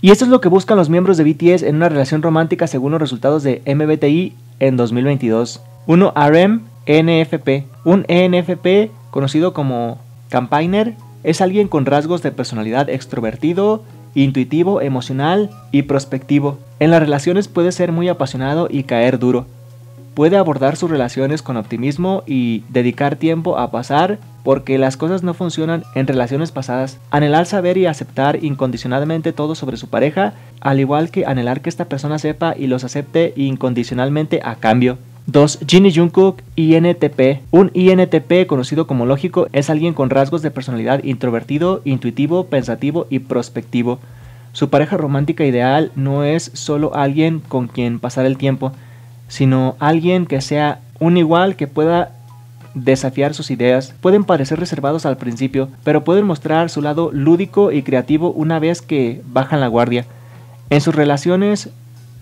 Y esto es lo que buscan los miembros de BTS en una relación romántica según los resultados de MBTI en 2022. Uno RM e ENFP. Un ENFP, conocido como campaigner, es alguien con rasgos de personalidad extrovertido, intuitivo, emocional y prospectivo. En las relaciones puede ser muy apasionado y caer duro puede abordar sus relaciones con optimismo y dedicar tiempo a pasar porque las cosas no funcionan en relaciones pasadas. Anhelar saber y aceptar incondicionalmente todo sobre su pareja, al igual que anhelar que esta persona sepa y los acepte incondicionalmente a cambio. 2. Ginny Jungkook, INTP. Un INTP conocido como lógico es alguien con rasgos de personalidad introvertido, intuitivo, pensativo y prospectivo. Su pareja romántica ideal no es solo alguien con quien pasar el tiempo, sino alguien que sea un igual que pueda desafiar sus ideas. Pueden parecer reservados al principio, pero pueden mostrar su lado lúdico y creativo una vez que bajan la guardia. En sus relaciones,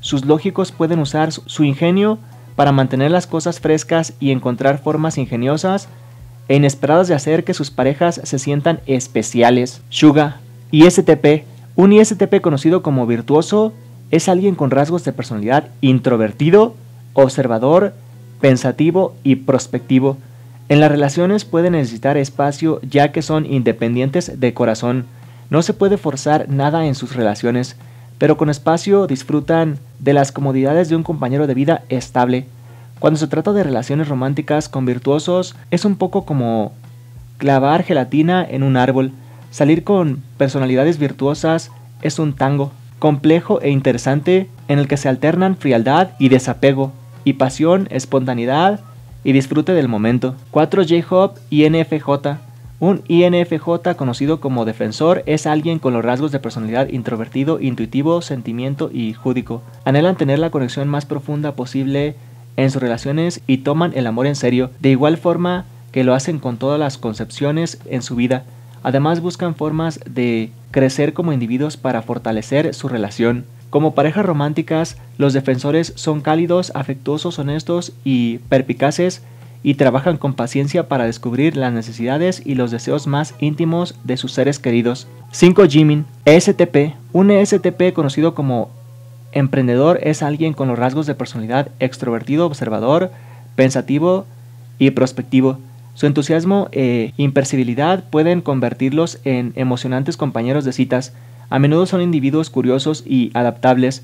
sus lógicos pueden usar su ingenio para mantener las cosas frescas y encontrar formas ingeniosas e inesperadas de hacer que sus parejas se sientan especiales. Suga, ISTP. Un ISTP conocido como virtuoso es alguien con rasgos de personalidad introvertido, observador, pensativo y prospectivo. En las relaciones puede necesitar espacio ya que son independientes de corazón. No se puede forzar nada en sus relaciones, pero con espacio disfrutan de las comodidades de un compañero de vida estable. Cuando se trata de relaciones románticas con virtuosos, es un poco como clavar gelatina en un árbol. Salir con personalidades virtuosas es un tango, complejo e interesante en el que se alternan frialdad y desapego y pasión, espontaneidad y disfrute del momento. 4. J-Hop INFJ. Un INFJ conocido como defensor es alguien con los rasgos de personalidad introvertido, intuitivo, sentimiento y júdico. Anhelan tener la conexión más profunda posible en sus relaciones y toman el amor en serio, de igual forma que lo hacen con todas las concepciones en su vida. Además buscan formas de crecer como individuos para fortalecer su relación. Como parejas románticas, los defensores son cálidos, afectuosos, honestos y perpicaces y trabajan con paciencia para descubrir las necesidades y los deseos más íntimos de sus seres queridos. 5. Jimin, ESTP. Un ESTP conocido como emprendedor es alguien con los rasgos de personalidad extrovertido, observador, pensativo y prospectivo. Su entusiasmo e impercibilidad pueden convertirlos en emocionantes compañeros de citas. A menudo son individuos curiosos y adaptables,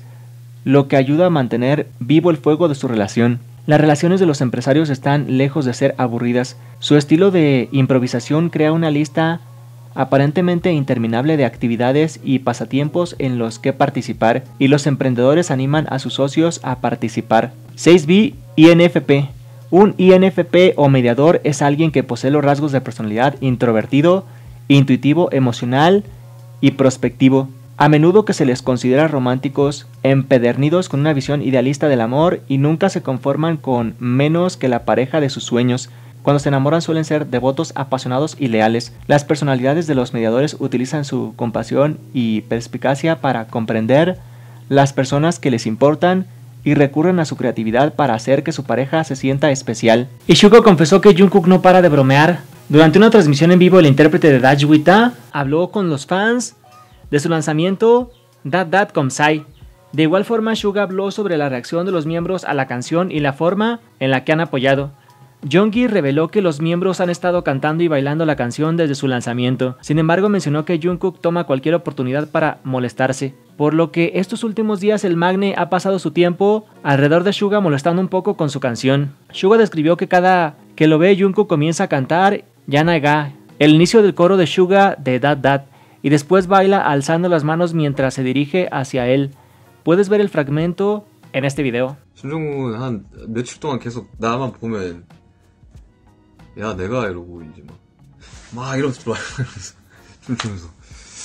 lo que ayuda a mantener vivo el fuego de su relación. Las relaciones de los empresarios están lejos de ser aburridas. Su estilo de improvisación crea una lista aparentemente interminable de actividades y pasatiempos en los que participar y los emprendedores animan a sus socios a participar. 6B INFP. Un INFP o mediador es alguien que posee los rasgos de personalidad introvertido, intuitivo, emocional, y prospectivo, a menudo que se les considera románticos, empedernidos con una visión idealista del amor y nunca se conforman con menos que la pareja de sus sueños. Cuando se enamoran suelen ser devotos, apasionados y leales. Las personalidades de los mediadores utilizan su compasión y perspicacia para comprender las personas que les importan y recurren a su creatividad para hacer que su pareja se sienta especial. Ishuko confesó que Jungkook no para de bromear durante una transmisión en vivo, el intérprete de Dajwita habló con los fans de su lanzamiento Dat Dat Sai. De igual forma, Suga habló sobre la reacción de los miembros a la canción y la forma en la que han apoyado. Jungkook reveló que los miembros han estado cantando y bailando la canción desde su lanzamiento. Sin embargo, mencionó que Jungkook toma cualquier oportunidad para molestarse, por lo que estos últimos días el magne ha pasado su tiempo alrededor de Suga molestando un poco con su canción. Suga describió que cada que lo ve Jungkook comienza a cantar Yanaga, el inicio del coro de Suga de Dad Dad, y después baila alzando las manos mientras se dirige hacia él. Puedes ver el fragmento en este video.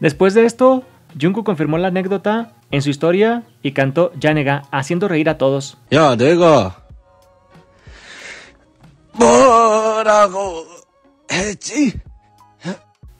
Después de esto, Jungkook confirmó la anécdota en su historia y cantó Yanega haciendo reír a todos. Ya, 내가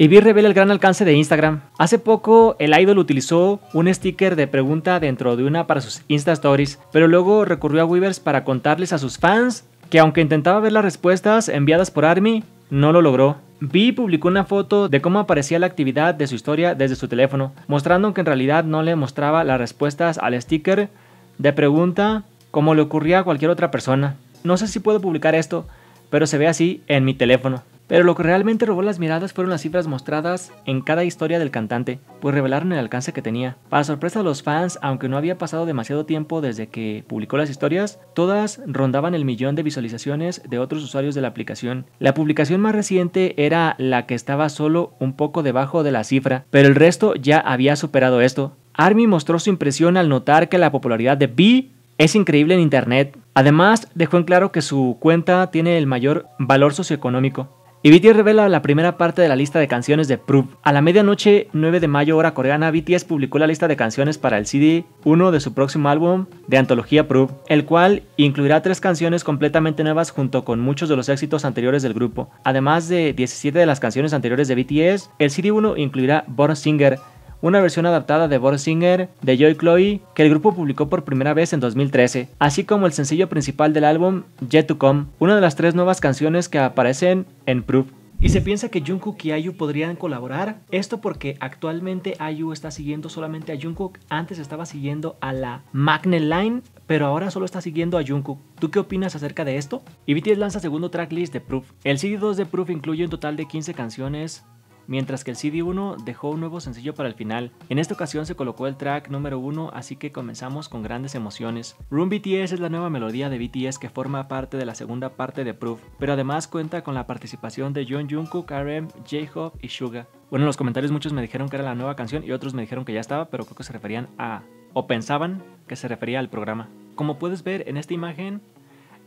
y Vi revela el gran alcance de Instagram. Hace poco, el idol utilizó un sticker de pregunta dentro de una para sus Insta Stories, pero luego recurrió a Weavers para contarles a sus fans que aunque intentaba ver las respuestas enviadas por Army, no lo logró. Vi publicó una foto de cómo aparecía la actividad de su historia desde su teléfono, mostrando que en realidad no le mostraba las respuestas al sticker de pregunta como le ocurría a cualquier otra persona. No sé si puedo publicar esto, pero se ve así en mi teléfono. Pero lo que realmente robó las miradas fueron las cifras mostradas en cada historia del cantante, pues revelaron el alcance que tenía. Para sorpresa de los fans, aunque no había pasado demasiado tiempo desde que publicó las historias, todas rondaban el millón de visualizaciones de otros usuarios de la aplicación. La publicación más reciente era la que estaba solo un poco debajo de la cifra, pero el resto ya había superado esto. Army mostró su impresión al notar que la popularidad de Bee es increíble en Internet. Además, dejó en claro que su cuenta tiene el mayor valor socioeconómico. Y BTS revela la primera parte de la lista de canciones de Proof. A la medianoche 9 de mayo hora coreana, BTS publicó la lista de canciones para el CD 1 de su próximo álbum de antología Proof, el cual incluirá tres canciones completamente nuevas junto con muchos de los éxitos anteriores del grupo. Además de 17 de las canciones anteriores de BTS, el CD 1 incluirá Born Singer, una versión adaptada de Boris Singer de Joy Chloe que el grupo publicó por primera vez en 2013, así como el sencillo principal del álbum Jet to Come, una de las tres nuevas canciones que aparecen en Proof. Y se piensa que Jungkook y Ayu podrían colaborar. Esto porque actualmente Ayu está siguiendo solamente a Jungkook. Antes estaba siguiendo a la Magnet Line, pero ahora solo está siguiendo a Jungkook. ¿Tú qué opinas acerca de esto? Y BTS lanza segundo tracklist de Proof. El CD2 de Proof incluye un total de 15 canciones mientras que el CD1 dejó un nuevo sencillo para el final. En esta ocasión se colocó el track número 1, así que comenzamos con grandes emociones. Room BTS es la nueva melodía de BTS que forma parte de la segunda parte de Proof, pero además cuenta con la participación de John Jungkook, RM, J-Hope y Suga. Bueno, en los comentarios muchos me dijeron que era la nueva canción y otros me dijeron que ya estaba, pero creo que se referían a o pensaban que se refería al programa. Como puedes ver en esta imagen,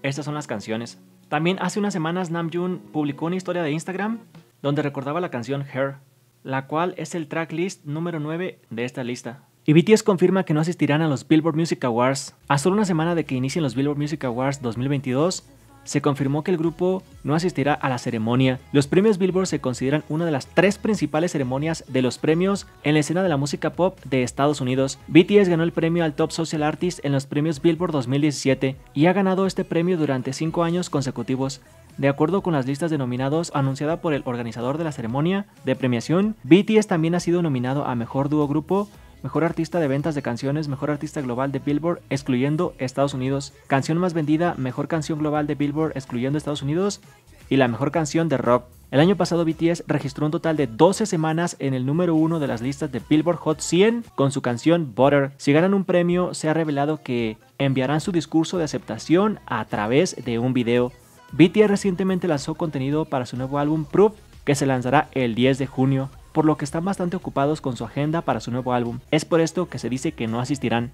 estas son las canciones. También hace unas semanas Namjoon publicó una historia de Instagram donde recordaba la canción Her, la cual es el tracklist número 9 de esta lista. Y BTS confirma que no asistirán a los Billboard Music Awards. A solo una semana de que inicien los Billboard Music Awards 2022, se confirmó que el grupo no asistirá a la ceremonia. Los premios Billboard se consideran una de las tres principales ceremonias de los premios en la escena de la música pop de Estados Unidos. BTS ganó el premio al Top Social Artist en los premios Billboard 2017 y ha ganado este premio durante cinco años consecutivos de acuerdo con las listas de nominados anunciada por el organizador de la ceremonia de premiación, BTS también ha sido nominado a Mejor Dúo Grupo, Mejor Artista de Ventas de Canciones, Mejor Artista Global de Billboard, excluyendo Estados Unidos, Canción Más Vendida, Mejor Canción Global de Billboard, excluyendo Estados Unidos, y la Mejor Canción de Rock. El año pasado BTS registró un total de 12 semanas en el número uno de las listas de Billboard Hot 100 con su canción Butter. Si ganan un premio, se ha revelado que enviarán su discurso de aceptación a través de un video. BTS recientemente lanzó contenido para su nuevo álbum Proof, que se lanzará el 10 de junio, por lo que están bastante ocupados con su agenda para su nuevo álbum. Es por esto que se dice que no asistirán.